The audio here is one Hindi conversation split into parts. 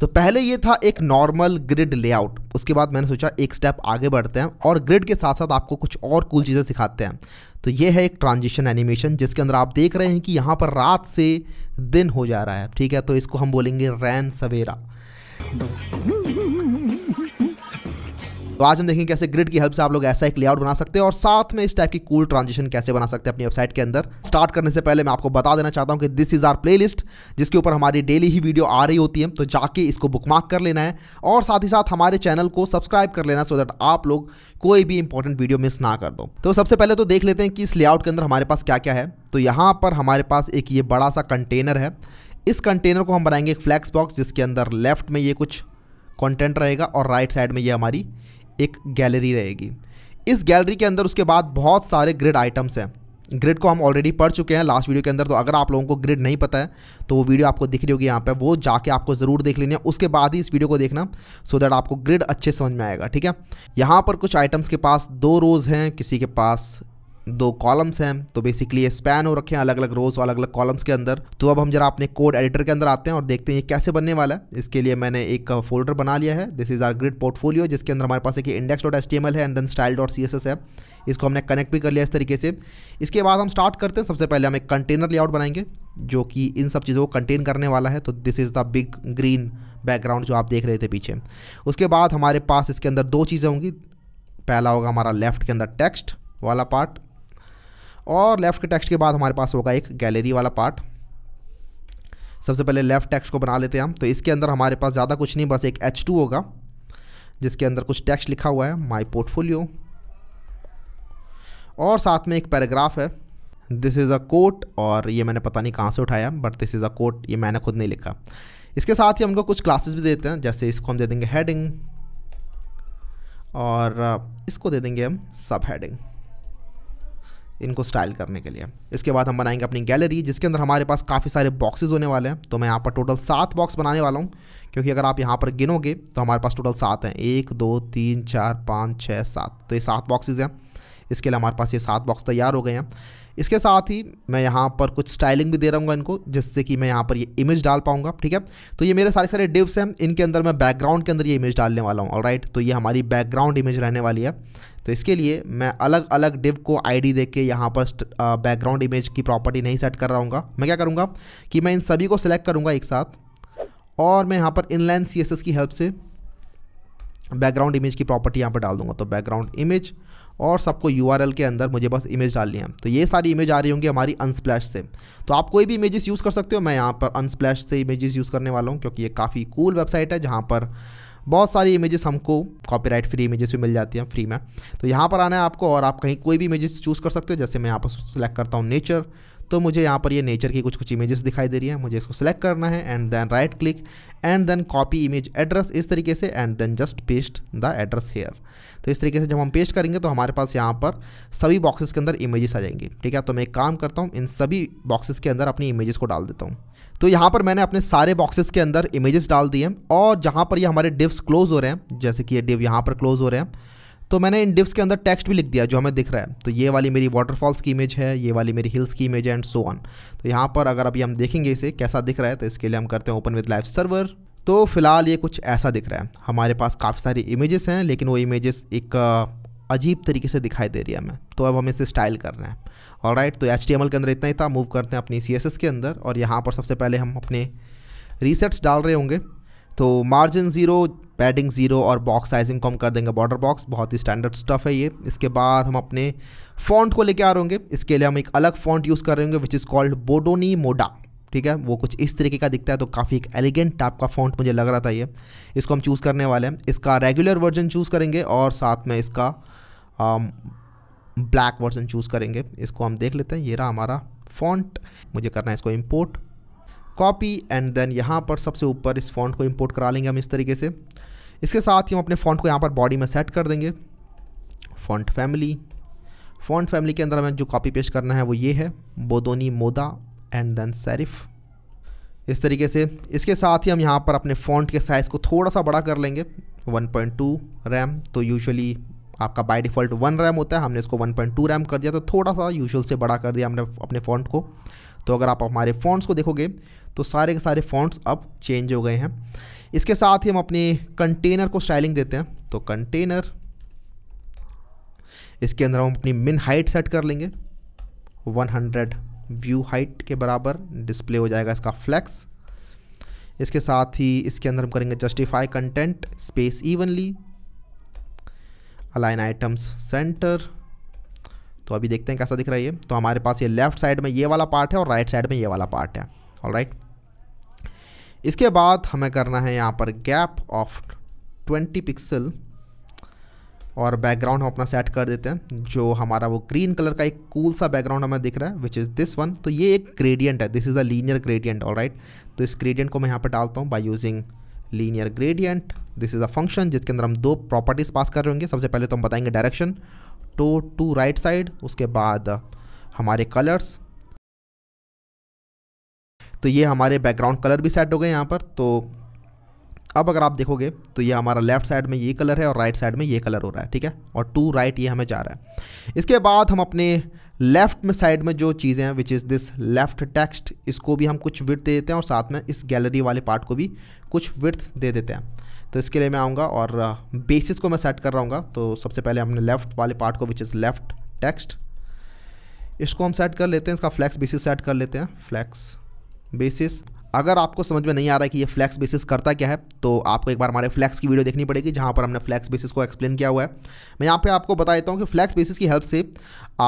तो पहले ये था एक नॉर्मल ग्रिड लेआउट उसके बाद मैंने सोचा एक स्टेप आगे बढ़ते हैं और ग्रिड के साथ साथ आपको कुछ और कूल चीज़ें सिखाते हैं तो ये है एक ट्रांजिशन एनिमेशन जिसके अंदर आप देख रहे हैं कि यहाँ पर रात से दिन हो जा रहा है ठीक है तो इसको हम बोलेंगे रैन सवेरा तो आज हम देखेंगे कैसे ग्रिड की हेल्प से आप लोग ऐसा एक लेआउट बना सकते हैं और साथ में इस टाइप की कूल ट्रांजिशन कैसे बना सकते हैं अपनी वेबसाइट के अंदर स्टार्ट करने से पहले मैं आपको बता देना चाहता हूँ कि दिस इज आर प्ले जिसके ऊपर हमारी डेली ही वीडियो आ रही होती है तो जाके इसको बुकमार्क कर लेना है और साथ ही साथ हमारे चैनल को सब्सक्राइब कर लेना सो दैट आप लोग कोई भी इंपॉर्टेंट वीडियो मिस ना कर दो तो सबसे पहले तो देख लेते हैं कि इस लेआउट के अंदर हमारे पास क्या क्या है तो यहाँ पर हमारे पास एक ये बड़ा सा कंटेनर है इस कंटेनर को हम बनाएंगे एक फ्लैक्स बॉक्स जिसके अंदर लेफ्ट में ये कुछ कंटेंट रहेगा और राइट साइड में ये हमारी एक गैलरी रहेगी इस गैलरी के अंदर उसके बाद बहुत सारे ग्रिड आइटम्स हैं ग्रिड को हम ऑलरेडी पढ़ चुके हैं लास्ट वीडियो के अंदर तो अगर आप लोगों को ग्रिड नहीं पता है तो वो वीडियो आपको दिख रही होगी यहाँ पे वो जाके आपको ज़रूर देख लेनी है उसके बाद ही इस वीडियो को देखना सो so दैट आपको ग्रिड अच्छे समझ में आएगा ठीक है यहाँ पर कुछ आइटम्स के पास दो रोज़ हैं किसी के पास दो कॉलम्स हैं तो बेसिकली ये स्पैन हो रखे हैं अलग अलग रोज और अलग अलग कॉलम्स के अंदर तो अब हम जरा अपने कोड एडिटर के अंदर आते हैं और देखते हैं ये कैसे बनने वाला है इसके लिए मैंने एक फोल्डर बना लिया है this is our grid portfolio जिसके अंदर हमारे पास एक index dot S T M है and then style dot C S S है इसको हमने कनेक्ट भी कर लिया इस तरीके से इसके बाद हम स्टार्ट करते हैं सबसे पहले हम एक कंटेनर लेआउट बनाएंगे जो कि इन सब चीज़ों को कंटेन करने वाला है तो this is the big green background जो आप देख रहे थे पीछे उसके बाद हमारे पास इसके अंदर दो चीज़ें होंगी पहला होगा हमारा लेफ्ट के अंदर टेक्स्ट वाला पार्ट और लेफ्ट के टेक्स्ट के बाद हमारे पास होगा एक गैलरी वाला पार्ट सबसे पहले लेफ्ट टेक्स्ट को बना लेते हैं हम तो इसके अंदर हमारे पास ज़्यादा कुछ नहीं बस एक एच टू होगा जिसके अंदर कुछ टेक्स्ट लिखा हुआ है माई पोर्टफोलियो और साथ में एक पैराग्राफ है दिस इज़ अ कोट और ये मैंने पता नहीं कहाँ से उठाया but this is a quote ये मैंने खुद नहीं लिखा इसके साथ ही हमको कुछ क्लासेस भी देते हैं जैसे इसको हम दे देंगे हेडिंग और इसको दे देंगे हम सब हेडिंग इनको स्टाइल करने के लिए इसके बाद हम बनाएंगे अपनी गैलरी जिसके अंदर हमारे पास काफ़ी सारे बॉक्सेस होने वाले हैं तो मैं यहाँ पर टोटल सात बॉक्स बनाने वाला हूँ क्योंकि अगर आप यहाँ पर गिनोगे तो हमारे पास टोटल सात हैं एक दो तीन चार पाँच छः सात तो ये सात बॉक्सेज हैं इसके लिए हमारे पास ये सात बॉक्स तैयार हो गए हैं इसके साथ ही मैं यहाँ पर कुछ स्टाइलिंग भी दे रहा हूँ इनको जिससे कि मैं यहाँ पर ये इमेज डाल पाऊँगा ठीक है तो ये मेरे सारे सारे डिव्स हैं इनके अंदर मैं बैकग्राउंड के अंदर ये इमेज डालने वाला हूँ और तो ये हमारी बैकग्राउंड इमेज रहने वाली है तो इसके लिए मैं अलग अलग डिव को आईडी दे के यहाँ पर बैकग्राउंड इमेज की प्रॉपर्टी नहीं सेट कर रहा हूँ मैं क्या करूँगा कि मैं इन सभी को सिलेक्ट करूँगा एक साथ और मैं यहाँ पर इनलाइन सी की हेल्प से बैकग्राउंड इमेज की प्रॉपर्टी यहाँ पर डाल दूंगा तो बैकग्राउंड इमेज और सबको यू के अंदर मुझे बस इमेज डालनी है तो ये सारी इमेज आ रही होंगी हमारी अनस्प्लैश से तो आप कोई भी इमेजेस यूज़ कर सकते हो मैं यहाँ पर अनस्प्लैश से इमेजेस यूज़ करने वाला हूँ क्योंकि ये काफ़ी कूल वेबसाइट है जहाँ पर बहुत सारी इमेजेस हमको कॉपीराइट फ्री इमेजेस भी मिल जाती हैं फ्री में तो यहाँ पर आना है आपको और आप कहीं कोई भी इमेजेस चूज़ कर सकते हो जैसे मैं यहाँ पर सेलेक्ट करता हूँ नेचर तो मुझे यहाँ पर ये नेचर की कुछ कुछ इमेजेस दिखाई दे रही है मुझे इसको सेलेक्ट करना है and then right click and then copy image address इस तरीके से and then just paste the address here तो इस तरीके से जब हम पेस्ट करेंगे तो हमारे पास यहाँ पर सभी बॉक्सेस के अंदर इमेजेस आ जाएंगे ठीक है तो मैं एक काम करता हूँ इन सभी बॉक्सेस के अंदर अपनी इमेजेस को डाल देता हूँ तो यहाँ पर मैंने अपने सारे बॉक्सेस के अंदर इमेजेस डाल दिए और जहाँ पर ये हमारे डिव्स क्लोज हो रहे हैं जैसे कि ये डिव यहाँ पर क्लोज हो रहे हैं तो मैंने इन डिप्स के अंदर टेक्स्ट भी लिख दिया जो हमें दिख रहा है तो ये वाली मेरी वाटरफॉल्स की इमेज है ये वाली मेरी हिल्स की इमेज है एंड सो ऑन तो यहाँ पर अगर अभी हम देखेंगे इसे कैसा दिख रहा है तो इसके लिए हम करते हैं ओपन विद लाइव सर्वर तो फिलहाल ये कुछ ऐसा दिख रहा है हमारे पास काफ़ी सारी इमेजेस हैं लेकिन वो इमेजेस एक अजीब तरीके से दिखाई दे रही है हमें तो अब हम इसे स्टाइल कर रहे हैं और राइट तो एच के अंदर इतना ही था मूव करते हैं अपनी सी के अंदर और यहाँ पर सबसे पहले हम अपने रीसेट्स डाल रहे होंगे तो मार्जिन ज़ीरो पैडिंग ज़ीरो और बॉक्स साइजिंग को हम कर देंगे बॉर्डर बॉक्स बहुत ही स्टैंडर्ड स्टफ है ये इसके बाद हम अपने फॉन्ट को लेके आ रहे होंगे इसके लिए हम एक अलग फॉन्ट यूज़ कर रहे होंगे विच इज़ कॉल्ड बोडोनी मोडा ठीक है वो कुछ इस तरीके का दिखता है तो काफ़ी एक एलिगेंट टाइप का फॉन्ट मुझे लग रहा था ये इसको हम चूज़ करने वाले हैं इसका रेगुलर वर्जन चूज़ करेंगे और साथ में इसका ब्लैक वर्जन चूज़ करेंगे इसको हम देख लेते हैं ये रहा हमारा फॉन्ट मुझे करना है इसको इम्पोर्ट कॉपी एंड देन यहाँ पर सबसे ऊपर इस फॉन्ट को इम्पोर्ट करा लेंगे हम इस तरीके से इसके साथ ही हम अपने फॉन्ट को यहाँ पर बॉडी में सेट कर देंगे फॉन्ट फैमिली फॉन्ट फैमिली के अंदर हमें जो कॉपी पेश करना है वो ये है Bodoni Moda and then serif इस तरीके से इसके साथ ही हम यहाँ पर अपने फॉन्ट के साइज़ को थोड़ा सा बड़ा कर लेंगे 1.2 रैम तो यूजुअली आपका बाय डिफ़ॉल्ट वन रैम होता है हमने इसको 1.2 रैम कर दिया तो थोड़ा सा यूजुअल से बड़ा कर दिया हमने अपने फॉन्ट को तो अगर आप हमारे फॉन्ट्स को देखोगे तो सारे के सारे फॉन्ट्स अब चेंज हो गए हैं इसके साथ ही हम अपने कंटेनर को स्टाइलिंग देते हैं तो कंटेनर इसके अंदर हम अपनी मिन हाइट सेट कर लेंगे 100 व्यू हाइट के बराबर डिस्प्ले हो जाएगा इसका फ्लैक्स इसके साथ ही इसके अंदर हम करेंगे justify content space evenly align items centre तो अभी देखते हैं कैसा दिख रहा है ये तो हमारे पास ये लेफ्ट साइड में ये वाला पार्ट है और राइट right साइड में ये वाला पार्ट है ऑल राइट इसके बाद हमें करना है यहाँ पर गैप ऑफ 20 पिक्सल और बैकग्राउंड हम अपना सेट कर देते हैं जो हमारा वो ग्रीन कलर का एक कूल cool सा बैकग्राउंड हमें दिख रहा है विच इज़ दिस वन तो ये एक ग्रेडियंट है this is a linear gradient all right तो इस ग्रेडियंट को मैं यहाँ पर डालता हूँ by using linear gradient this is a function जिसके अंदर हम दो प्रॉपर्टीज़ पास कर रहे होंगे सबसे पहले तो हम बताएंगे direction to to right side उसके बाद हमारे कलर्स तो ये हमारे बैकग्राउंड कलर भी सेट हो गए यहाँ पर तो अब अगर आप देखोगे तो ये हमारा लेफ्ट साइड में ये कलर है और राइट साइड में ये कलर हो रहा है ठीक है और टू राइट ये हमें जा रहा है इसके बाद हम अपने लेफ्ट में साइड में जो चीज़ें हैं which is this left text इसको भी हम कुछ विर्थ दे देते हैं और साथ में इस गैलरी वाले पार्ट को भी कुछ विर्थ दे देते हैं तो इसके लिए मैं आऊँगा और बेसिस को मैं सेट कर रहा हूँ तो सबसे पहले हमने लेफ्ट वाले पार्ट को विच इज़ लेफ्ट टेक्स्ट इसको हम सेट कर लेते हैं इसका फ्लैक्स बेसिस सेट कर लेते हैं फ्लैक्स basis अगर आपको समझ में नहीं आ रहा है कि ये फ्लैक्स बेसिस करता क्या है तो आपको एक बार हमारे फ्लैक्स की वीडियो देखनी पड़ेगी जहाँ पर हमने फ्लैक्स बेसिस को एक्सप्लेन किया हुआ है मैं यहाँ पे आपको बता देता हूँ कि फ्लैक्स बेसिस की हेल्प से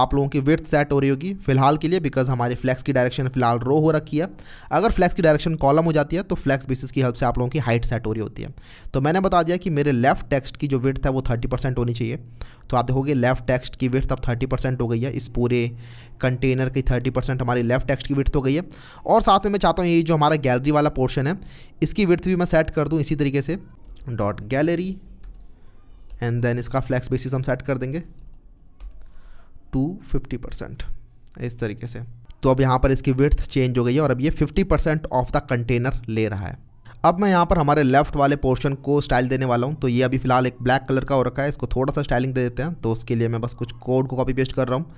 आप लोगों की वेट सेट हो रही होगी फिलहाल के लिए बिकॉज हमारे फ्लैक्स की डायरेक्शन फिलहाल रो हो रखी है अगर फ्लैक्स की डायरेक्शन कॉलम हो जाती है तो फ्लैक्स बेसिस की हेल्प से आप लोगों की हाइट सेट हो रही होती है तो मैंने बता दिया कि मेरे लेफ्ट टेक्स्ट की जो विथ है वो थर्टी परसेंट होनी चाहिए तो आप देखोगे लेफ्ट टेक्स्ट की विथ अब थर्टी परसेंट हो गई है इस पूरे कंटेनर की थर्टी परसेंट हमारी लेफ्ट टेक्स्ट की वेट हो गई है और साथ में मैं चाहता हूँ ये जो हमारा हमारा गैलरी वाला पोर्शन है इसकी विर्थ भी मैं सेट कर दूँ इसी तरीके से डॉट गैलरी एंड देन इसका फ्लैक्स बेसिस हम सेट कर देंगे टू फिफ्टी परसेंट इस तरीके से तो अब यहाँ पर इसकी विर्थ चेंज हो गई है और अब ये fifty percent of the container ले रहा है अब मैं यहाँ पर हमारे लेफ्ट वाले पोर्शन को स्टाइल देने वाला हूँ तो ये अभी फिलहाल एक ब्लैक कलर का हो रखा है इसको थोड़ा सा स्टाइलिंग दे देते हैं तो उसके लिए मैं बस कुछ कोड को कॉपी पेस्ट कर रहा हूँ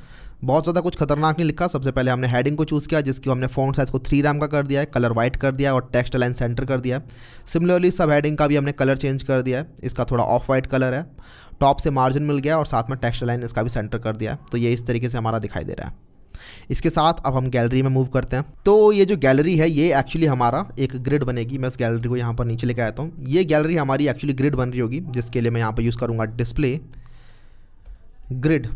बहुत ज़्यादा कुछ खतरनाक नहीं लिखा सबसे पहले हमने हेडिंग को चूज़ किया जिसकी हमने फोन साइज़ को थ्री रैम का कर दिया है कलर वाइट कर दिया और टेक्स्ट लाइन सेंटर कर दिया सिमिलरली सब हेडिंग का भी हमने कलर चेंज कर दिया है इसका थोड़ा ऑफ वाइट कलर है टॉप से मार्जिन मिल गया और साथ में टेक्स्ट लाइन इसका भी सेंटर कर दिया तो ये इस तरीके से हमारा दिखाई दे रहा है इसके साथ अब हम गैलरी में मूव करते हैं तो ये जो गैलरी है ये एक्चुअली हमारा एक ग्रिड बनेगी मैं इस गैलरी को यहाँ पर नीचे लेकर आता हूँ ये गैलरी हमारी एक्चुअली ग्रिड बन रही होगी जिसके लिए मैं यहाँ पर यूज़ करूँगा डिस्प्ले ग्रिड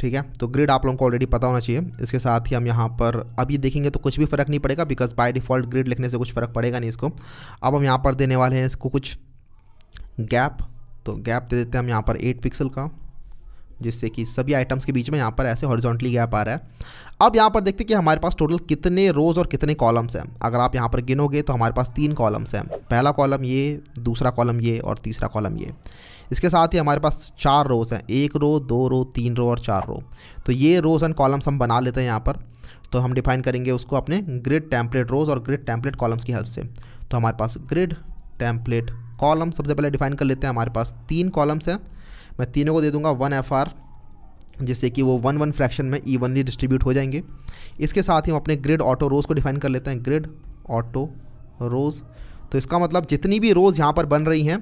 ठीक है तो ग्रिड आप लोगों को ऑलरेडी पता होना चाहिए इसके साथ ही हम यहाँ पर अब ये देखेंगे तो कुछ भी फ़र्क नहीं पड़ेगा बिकॉज बाय डिफ़ॉल्ट ग्रिड लिखने से कुछ फ़र्क पड़ेगा नहीं इसको अब हम यहाँ पर देने वाले हैं इसको कुछ गैप तो गैप दे देते हैं हम यहाँ पर एट पिक्सल का जिससे कि सभी आइटम्स के बीच में यहाँ पर ऐसे हॉरिजॉन्टली गैप आ रहा है अब यहाँ पर देखते हैं कि हमारे पास टोटल कितने रोज़ और कितने कॉलम्स हैं अगर आप यहाँ पर गिनोगे तो हमारे पास तीन कॉलम्स हैं पहला कॉलम ये दूसरा कॉलम ये और तीसरा कॉलम ये इसके साथ ही हमारे पास चार रोज़ हैं एक रो दो रो तीन रो और चार रो तो ये रोज़ एंड कॉलम्स हम बना लेते हैं यहाँ पर तो हम डिफाइन करेंगे उसको अपने ग्रिड टैंपलेट रोज़ और ग्रिड टैंपलेट कॉलम्स की हेल्प से तो हमारे पास ग्रिड टैंपलेट कॉलम सबसे पहले डिफाइन कर लेते हैं हमारे पास तीन कॉलम्स हैं मैं तीनों को दे दूंगा वन एफ आर जिससे कि वो वन वन फ्रैक्शन में ई वनली डिस्ट्रीब्यूट हो जाएंगे इसके साथ ही हम अपने ग्रिड ऑटो रोज़ को डिफाइन कर लेते हैं ग्रिड ऑटो रोज़ तो इसका मतलब जितनी भी रोज़ यहाँ पर बन रही हैं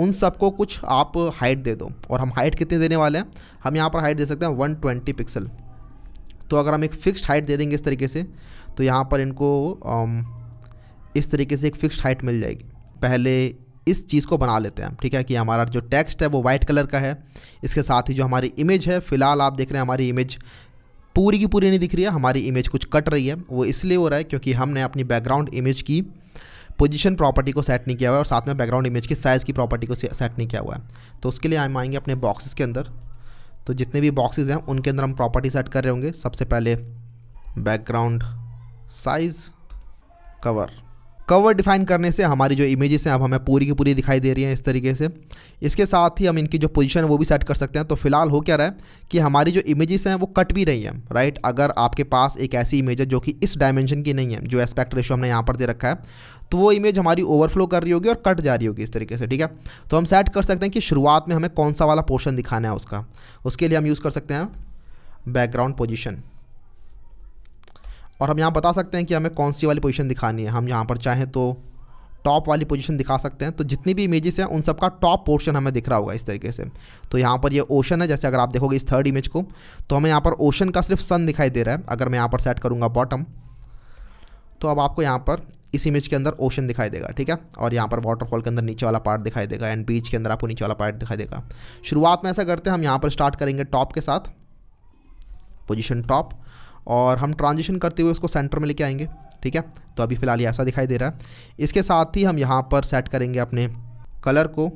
उन सबको कुछ आप हाइट दे दो और हम हाइट कितने देने वाले हैं हम यहाँ पर हाइट दे सकते हैं वन ट्वेंटी पिक्सल तो अगर हम एक फ़िक्स्ड हाइट दे देंगे इस तरीके से तो यहाँ पर इनको um, इस तरीके से एक फ़िक्स्ड हाइट मिल जाएगी पहले इस चीज़ को बना लेते हैं ठीक है कि हमारा जो टेक्स्ट है वो वाइट कलर का है इसके साथ ही जो हमारी इमेज है फिलहाल आप देख रहे हैं हमारी इमेज पूरी की पूरी नहीं दिख रही है हमारी इमेज कुछ कट रही है वो इसलिए हो रहा है क्योंकि हमने अपनी बैकग्राउंड इमेज की पोजीशन प्रॉपर्टी को सेट नहीं किया हुआ है और साथ में बैकग्राउंड इमेज की साइज़ की प्रॉपर्टी को सेट नहीं किया हुआ है तो उसके लिए हम आएंगे अपने बॉक्सेस के अंदर तो जितने भी बॉक्सेस हैं उनके अंदर हम प्रॉपर्टी सेट कर रहे होंगे सबसे पहले background size cover cover define करने से हमारी जो इमेजेस हैं अब हमें पूरी की पूरी दिखाई दे रही हैं इस तरीके से इसके साथ ही हम इनकी जो पोजीशन वो भी सेट कर सकते हैं तो फिलहाल हो क्या रहा है कि हमारी जो इमेजेस हैं वो कट भी रही हैं राइट अगर आपके पास एक ऐसी इमेज है जो कि इस डायमेंशन की नहीं है जो एस्पेक्ट रेशो हमने यहाँ पर दे रखा है तो वो इमेज हमारी ओवरफ्लो कर रही होगी और कट जा रही होगी इस तरीके से ठीक है तो हम सेट कर सकते हैं कि शुरुआत में हमें कौन सा वाला पोर्शन दिखाना है उसका उसके लिए हम यूज़ कर सकते हैं बैकग्राउंड पोजिशन और हम यहाँ बता सकते हैं कि हमें कौन सी वाली पोजीशन दिखानी है हम यहाँ पर चाहें तो टॉप वाली पोजीशन दिखा सकते हैं तो जितनी भी इमेजेस हैं उन सबका टॉप पोर्शन हमें दिख रहा होगा इस तरीके से तो यहाँ पर ये ओशन है जैसे अगर आप देखोगे इस थर्ड इमेज को तो हमें यहाँ पर ओशन का सिर्फ सन दिखाई दे रहा है अगर मैं यहाँ पर सेट करूँगा बॉटम तो अब आपको यहाँ पर इस इमेज के अंदर ओशन दिखाई देगा ठीक है और यहाँ पर वाटरफॉल के अंदर नीचे वाला पार्ट दिखाई देगा एंड बीच के अंदर आपको नीचे वाला पार्ट दिखाई देगा शुरुआत में ऐसा करते हैं हम यहाँ पर स्टार्ट करेंगे टॉप के साथ पोजिशन टॉप और हम ट्रांजिशन करते हुए उसको सेंटर में लेके आएंगे ठीक है तो अभी फ़िलहाल ये ऐसा दिखाई दे रहा है इसके साथ ही हम यहाँ पर सेट करेंगे अपने कलर को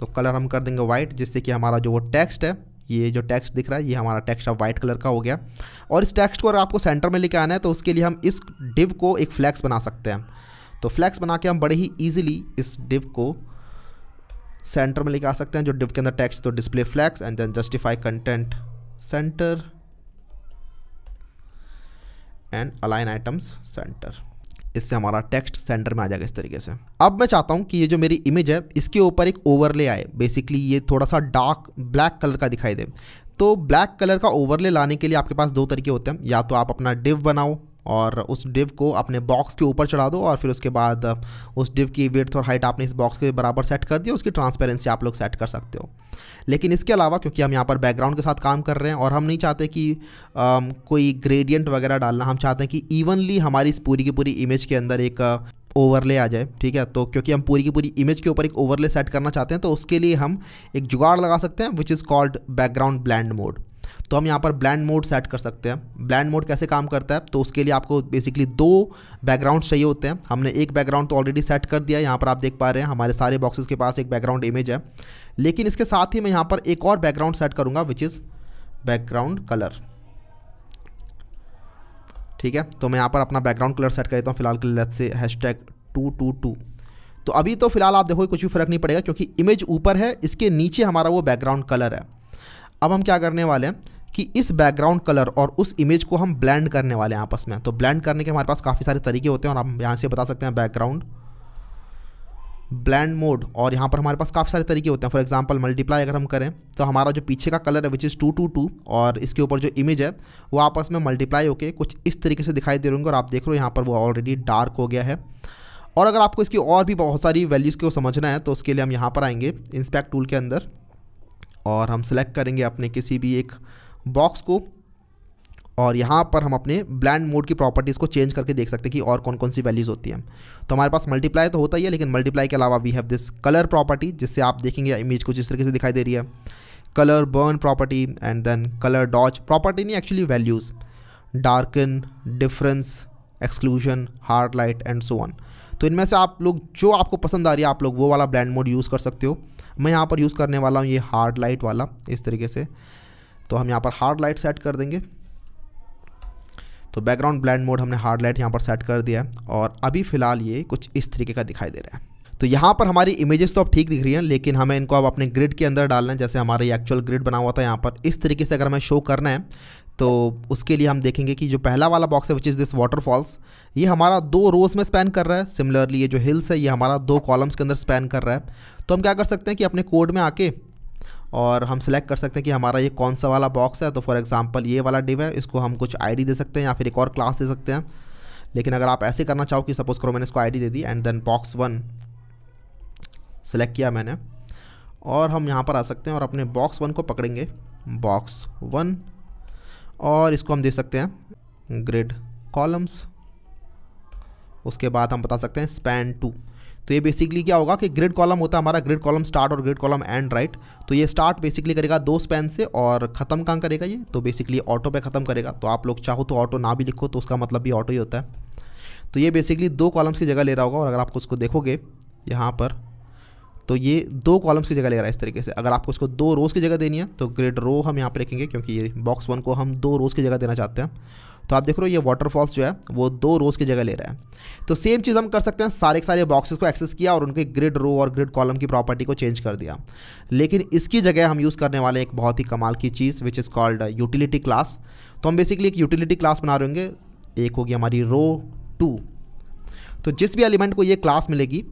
तो कलर हम कर देंगे वाइट जिससे कि हमारा जो वो टेक्स्ट है ये जो टेक्स्ट दिख रहा है ये हमारा टेक्स्ट अब वाइट कलर का हो गया और इस टेक्स्ट को अगर आपको सेंटर में लेके आना है तो उसके लिए हम इस डिव को एक फ्लैक्स बना सकते हैं तो फ्लैक्स बना के हम बड़े ही ईजिली इस डिव को सेंटर में लेके आ सकते हैं जो डिव के अंदर टेक्स्ट तो display flex and then justify content centre and align items centre इससे हमारा टेक्स्ट सेंटर में आ जाएगा इस तरीके से अब मैं चाहता हूँ कि ये जो मेरी इमेज है इसके ऊपर एक ओवरले आए बेसिकली ये थोड़ा सा डार्क ब्लैक कलर का दिखाई दे तो ब्लैक कलर का ओवरले लाने के लिए आपके पास दो तरीके होते हैं या तो आप अपना डिव बनाओ और उस डिव को अपने बॉक्स के ऊपर चढ़ा दो और फिर उसके बाद उस डिव की वेथ और हाइट आपने इस बॉक्स के बराबर सेट कर दिया उसकी ट्रांसपेरेंसी आप लोग सेट कर सकते हो लेकिन इसके अलावा क्योंकि हम यहाँ पर बैकग्राउंड के साथ काम कर रहे हैं और हम नहीं चाहते कि आ, कोई ग्रेडियंट वगैरह डालना हम चाहते हैं कि इवनली हमारी इस पूरी की पूरी इमेज के अंदर एक ओवरले आ जाए ठीक है तो क्योंकि हम पूरी की पूरी इमेज के ऊपर एक ओवरले सेट करना चाहते हैं तो उसके लिए हम एक जुगाड़ लगा सकते हैं which is called background blend mode तो हम यहाँ पर ब्लैंड मोड सेट कर सकते हैं ब्लैंड मोड कैसे काम करता है तो उसके लिए आपको बेसिकली दो बैकग्राउंड चाहिए होते हैं हमने एक बैकग्राउंड तो ऑलरेडी सेट कर दिया यहाँ पर आप देख पा रहे हैं हमारे सारे बॉक्सेस के पास एक बैकग्राउंड इमेज है लेकिन इसके साथ ही मैं यहाँ पर एक और बैकग्राउंड सेट करूँगा विच इज़ बैकग्राउंड कलर ठीक है तो मैं यहाँ पर अपना बैकग्राउंड कलर सेट कर देता हूँ फिलहाल के लिए से hash tag two two two तो अभी तो फिलहाल आप देखोगे कुछ भी फर्क नहीं पड़ेगा क्योंकि इमेज ऊपर है इसके नीचे हमारा वो बैकग्राउंड कलर है अब हम क्या करने वाले हैं कि इस बैकग्राउंड कलर और उस इमेज को हम ब्लैंड करने वाले हैं आपस में तो ब्लैंड करने के हमारे पास काफ़ी सारे तरीके होते हैं और हम यहाँ से बता सकते हैं बैकग्राउंड ब्लैंड मोड और यहाँ पर हमारे पास काफ़ी सारे तरीके होते हैं फॉर एग्जांपल मल्टीप्लाई अगर हम करें तो हमारा जो पीछे का कलर है which is two two two और इसके ऊपर जो इमेज है वो आपस में मल्टीप्लाई होकर कुछ इस तरीके से दिखाई दे रहे होंगे और आप देख रहे हो यहाँ पर वो ऑलरेडी डार्क हो गया है और अगर आपको इसकी और भी बहुत सारी वैल्यूज़ को समझना है तो उसके लिए हम यहाँ पर आएंगे इंस्पेक्ट टूल के अंदर और हम सेलेक्ट करेंगे अपने किसी भी एक बॉक्स को और यहाँ पर हम अपने ब्लैंड मोड की प्रॉपर्टीज़ को चेंज करके देख सकते हैं कि और कौन कौन सी वैल्यूज़ होती हैं तो हमारे पास मल्टीप्लाई तो होता ही है लेकिन मल्टीप्लाई के अलावा we have this colour property जिससे आप देखेंगे इमेज को जिस तरीके से दिखाई दे रही है colour burn property and then colour dodge property नहीं actually values darken difference exclusion hard light and so on तो इनमें से आप लोग जो आपको पसंद आ रही है आप लोग वो वाला ब्लैंड मोड यूज़ कर सकते हो मैं यहाँ पर यूज़ करने वाला हूँ ये हार्ड लाइट वाला इस तरीके से तो हम यहाँ पर हार्ड लाइट सेट कर देंगे तो बैकग्राउंड ब्लैंड मोड हमने हार्ड लाइट यहाँ पर सेट कर दिया है और अभी फ़िलहाल ये कुछ इस तरीके का दिखाई दे रहा है तो यहाँ पर हमारी इमेजेस तो अब ठीक दिख रही हैं लेकिन हमें इनको अब अपने ग्रिड के अंदर डालना है जैसे हमारा ये एक्चुअल ग्रिड बना हुआ था यहाँ पर इस तरीके से अगर हमें शो करना है तो उसके लिए हम देखेंगे कि जो पहला वाला बॉक्स है विच इज़ दिस वाटरफॉल्स ये हमारा दो रोज़ में स्पैन कर रहा है सिमिलरली ये जो हिल्स है ये हमारा दो कॉलम्स के अंदर स्पैन कर रहा है तो हम क्या कर सकते हैं कि अपने कोड में आके और हम सिलेक्ट कर सकते हैं कि हमारा ये कौन सा वाला बॉक्स है तो फॉर एग्जांपल ये वाला डिव है इसको हम कुछ आईडी दे सकते हैं या फिर एक और क्लास दे सकते हैं लेकिन अगर आप ऐसे करना चाहो कि सपोज करो मैंने इसको आईडी दे दी and then box one select किया मैंने और हम यहाँ पर आ सकते हैं और अपने बॉक्स वन को पकड़ेंगे बॉक्स वन और इसको हम दे सकते हैं ग्रिड कॉलम्स उसके बाद हम बता सकते हैं स्पैन टू तो ये बेसिकली क्या होगा कि ग्रिड कॉलम होता है हमारा ग्रिड कॉलम स्टार्ट और ग्रिड कॉलम एंड राइट तो ये स्टार्ट बेसिकली करेगा दो स्पैन से और ख़त्म कहाँ करेगा ये तो बेसिकली ऑटो पे ख़त्म करेगा तो आप लोग चाहो तो ऑटो ना भी लिखो तो उसका मतलब भी ऑटो ही होता है तो ये बेसिकली दो कॉलम्स की जगह ले रहा होगा और अगर आपको उसको देखोगे यहाँ पर तो ये दो कॉलम्स की जगह ले रहा है इस तरीके से अगर आपको उसको दो रोज़ की जगह देनी है तो ग्रेड रो हम यहाँ पर रखेंगे क्योंकि ये बॉक्स वन को हम दो रोज़ की जगह देना चाहते हैं तो आप देख रहे हो ये वाटरफॉल्स जो है वो दो रोज़ की जगह ले रहा है तो सेम चीज़ हम कर सकते हैं सारे सारे बॉक्सेस को एक्सेस किया और उनके ग्रिड रो और ग्रिड कॉलम की प्रॉपर्टी को चेंज कर दिया लेकिन इसकी जगह हम यूज़ करने वाले एक बहुत ही कमाल की चीज़ which is called utility class तो हम बेसिकली एक यूटिलिटी क्लास बना रहे होंगे एक होगी हमारी रो टू तो जिस भी एलिमेंट को ये क्लास मिलेगी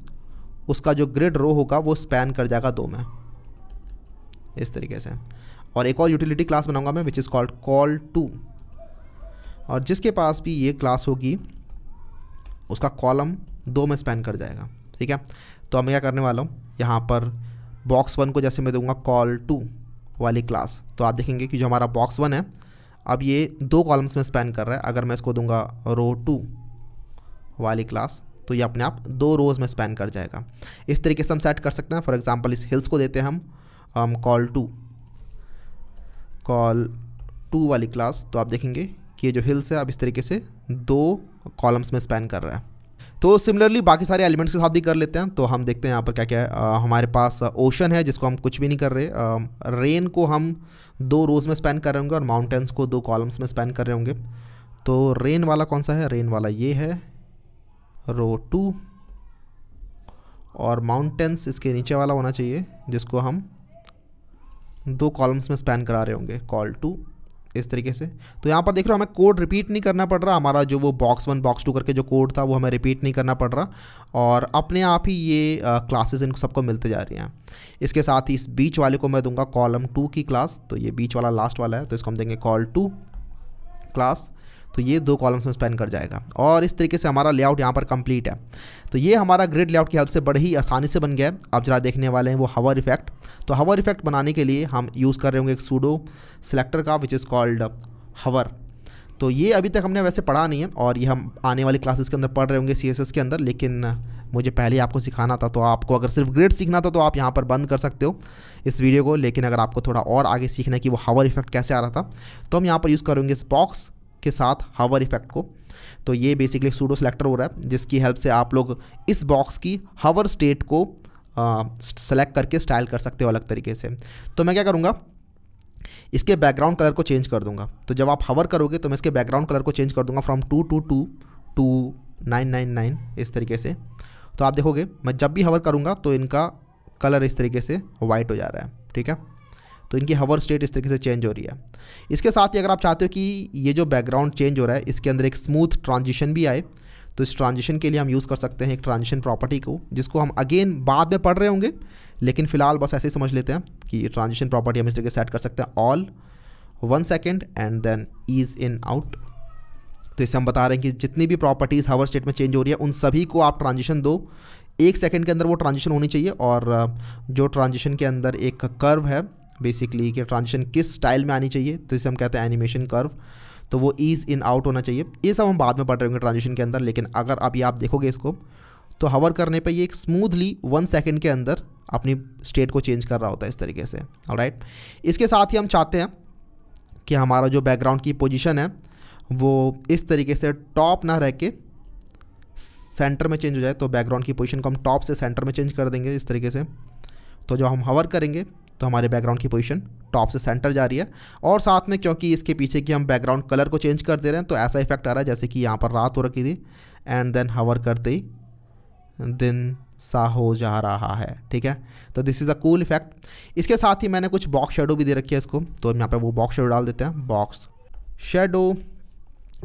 उसका जो ग्रिड रो होगा वो स्पैन कर जाएगा दो में इस तरीके से और एक और यूटिलिटी क्लास बनाऊंगा मैं which is called col two और जिसके पास भी ये क्लास होगी उसका कॉलम दो में स्पैन कर जाएगा ठीक है तो मैं क्या करने वाला हूँ यहाँ पर बॉक्स वन को जैसे मैं दूंगा कॉल टू वाली क्लास तो आप देखेंगे कि जो हमारा बॉक्स वन है अब ये दो कॉलम्स में स्पैन कर रहा है अगर मैं इसको दूंगा रो टू वाली क्लास तो ये अपने आप दो रोज़ में स्पैन कर जाएगा इस तरीके से हम सेट कर सकते हैं फॉर एग्ज़ाम्पल इस हिल्स को देते हैं हम कॉल टू कॉल टू वाली क्लास तो आप देखेंगे कि ये जो हिल्स है अब इस तरीके से दो कॉलम्स में स्पैन कर रहा है तो सिमिलरली बाकी सारे एलिमेंट्स के साथ भी कर लेते हैं तो हम देखते हैं यहाँ पर क्या क्या है आ, हमारे पास ओशन है जिसको हम कुछ भी नहीं कर रहे आ, रेन को हम दो रोज़ में स्पैन कर रहे होंगे और माउंटेंस को दो कॉलम्स में स्पैन कर रहे होंगे तो रेन वाला कौन सा है रेन वाला ये है रो टू और माउंटेंस इसके नीचे वाला होना चाहिए जिसको हम दो कॉलम्स में स्पैन करा रहे होंगे कॉल टू इस तरीके से तो यहाँ पर देख रहे हो हमें कोड रिपीट नहीं करना पड़ रहा हमारा जो वो बॉक्स वन बॉक्स टू करके जो कोड था वो हमें रिपीट नहीं करना पड़ रहा और अपने आप ही ये क्लासेस इन सबको मिलते जा रही हैं इसके साथ ही इस बीच वाले को मैं दूंगा कॉलम टू की क्लास तो ये बीच वाला लास्ट वाला है तो इसको हम देंगे कॉल टू क्लास तो ये दो कॉलम्स में स्पेन कर जाएगा और इस तरीके से हमारा लेआउट यहाँ पर कंप्लीट है तो ये हमारा ग्रिड लेआउट की हेल्प से बड़े ही आसानी से बन गया है आप जरा देखने वाले हैं वो हवर इफेक्ट तो हवर इफेक्ट बनाने के लिए हम यूज़ कर रहे होंगे एक सूडो सेलेक्टर का विच इज़ कॉल्ड हवर तो ये अभी तक हमने वैसे पढ़ा नहीं है और ये हम आने वाली क्लासेस के अंदर पढ़ रहे होंगे सी के अंदर लेकिन मुझे पहले आपको सिखाना था तो आपको अगर सिर्फ ग्रेड सीखना था तो आप यहाँ पर बंद कर सकते हो इस वीडियो को लेकिन अगर आपको थोड़ा और आगे सीखना है कि वो हवर इफेक्ट कैसे आ रहा था तो हम यहाँ पर यूज़ करेंगे इस बॉक्स के साथ हावर इफेक्ट को तो ये बेसिकली सूडो सेलेक्टर हो रहा है जिसकी हेल्प से आप लोग इस बॉक्स की हावर स्टेट को सेलेक्ट करके स्टाइल कर सकते हो अलग तरीके से तो मैं क्या करूँगा इसके बैकग्राउंड कलर को चेंज कर दूंगा तो जब आप हवर करोगे तो मैं इसके बैकग्राउंड कलर को चेंज कर दूंगा from two two two two nine nine nine इस तरीके से तो आप देखोगे मैं जब भी हवर करूंगा तो इनका कलर इस तरीके से वाइट हो जा रहा है ठीक है तो इनकी हवर स्टेट इस तरीके से चेंज हो रही है इसके साथ ही अगर आप चाहते हो कि ये जो बैकग्राउंड चेंज हो रहा है इसके अंदर एक स्मूथ ट्रांजिशन भी आए तो इस ट्रांजिशन के लिए हम यूज़ कर सकते हैं एक ट्रांजिशन प्रॉपर्टी को जिसको हम अगेन बाद में पढ़ रहे होंगे लेकिन फिलहाल बस ऐसे ही समझ लेते हैं कि ट्रांजिशन प्रॉपर्टी हम इस तरीके सेट कर सकते हैं all one second and then ease in out तो इससे हम बता रहे हैं कि जितनी भी प्रॉपर्टीज़ हवर स्टेट में चेंज हो रही है उन सभी को आप ट्रांजिशन दो एक सेकेंड के अंदर वो ट्रांजिशन होनी चाहिए और जो ट्रांजिशन के अंदर एक कर्व है बेसिकली कि ट्रांजिशन किस स्टाइल में आनी चाहिए तो इसे हम कहते हैं एनिमेशन कर्व तो वो ईज़ इन आउट होना चाहिए ये सब हम बाद में पढ़ रहे होंगे ट्रांजिशन के अंदर लेकिन अगर आप ये आप देखोगे इसको तो हवर करने पर ये एक स्मूथली वन सेकेंड के अंदर अपनी स्टेट को चेंज कर रहा होता है इस तरीके से राइट इसके साथ ही हम चाहते हैं कि हमारा जो बैकग्राउंड की पोजिशन है वो इस तरीके से टॉप ना रह के सेंटर में चेंज हो जाए तो बैकग्राउंड की पोजीशन को हम टॉप से सेंटर में चेंज कर देंगे इस तरीके से तो जब हम हवर करेंगे तो हमारे बैकग्राउंड की पोजीशन टॉप से सेंटर जा रही है और साथ में क्योंकि इसके पीछे की हम बैकग्राउंड कलर को चेंज कर दे रहे हैं तो ऐसा इफेक्ट आ रहा है जैसे कि यहाँ पर रात हो रखी थी एंड देन हवर करते ही दिन सा हो जा रहा है ठीक है तो this is a cool effect इसके साथ ही मैंने कुछ बॉक्स शेडो भी दे रखी है इसको तो यहाँ पर वो बॉक्स शेडो डाल देते हैं बॉक्स शेडो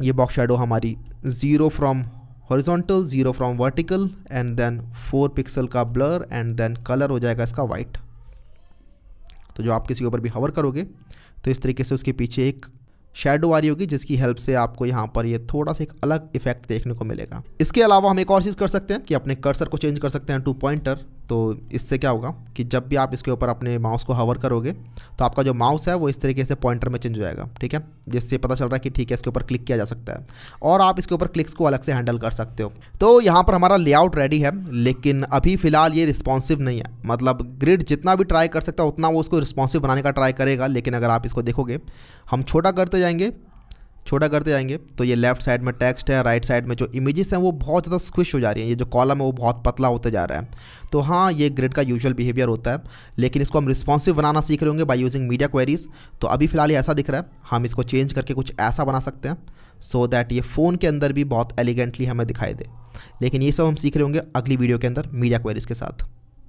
ये बॉक्स शेडो हमारी zero from horizontal zero from vertical and then four pixel का ब्लर एंड देन कलर हो जाएगा इसका वाइट तो जो आप किसी के ऊपर भी हवर करोगे तो इस तरीके से उसके पीछे एक शेडो आ रही होगी जिसकी हेल्प से आपको यहाँ पर ये थोड़ा सा एक अलग इफेक्ट देखने को मिलेगा इसके अलावा हम एक और चीज़ कर सकते हैं कि अपने कर्सर को चेंज कर सकते हैं टू पॉइंटर तो इससे क्या होगा कि जब भी आप इसके ऊपर अपने माउस को हवर करोगे तो आपका जो माउस है वो इस तरीके से पॉइंटर में चेंज हो जाएगा ठीक है जिससे पता चल रहा है कि ठीक है इसके ऊपर क्लिक किया जा सकता है और आप इसके ऊपर क्लिक्स को अलग से हैंडल कर सकते हो तो यहाँ पर हमारा लेआउट रेडी है लेकिन अभी फ़िलहाल ये रिस्पॉन्सिव नहीं है मतलब ग्रिड जितना भी ट्राई कर सकता है उतना वो उसको रिस्पॉन्सिव बनाने का ट्राई करेगा लेकिन अगर आप इसको देखोगे हम छोटा करते जाएंगे छोटा करते जाएंगे तो ये लेफ्ट साइड में टेक्स्ट है राइट साइड में जो इमेजेस हैं वो बहुत ज़्यादा स्क्विश हो जा रही हैं ये जो कॉलम है वो बहुत पतला होते जा रहा है तो हाँ ये ग्रिड का यूजुअल बिहेवियर होता है लेकिन इसको हम रिस्पॉन्सिव बनाना सीख रहे होंगे बाई यूजिंग मीडिया क्वेरीज तो अभी फिलहाल ये ऐसा दिख रहा है हम इसको चेंज करके कुछ ऐसा बना सकते हैं सो so दैट ये फ़ोन के अंदर भी बहुत एलिगेंटली हमें दिखाई दे लेकिन ये सब हम सीख रहे होंगे अगली वीडियो के अंदर मीडिया क्वेरीज़ के साथ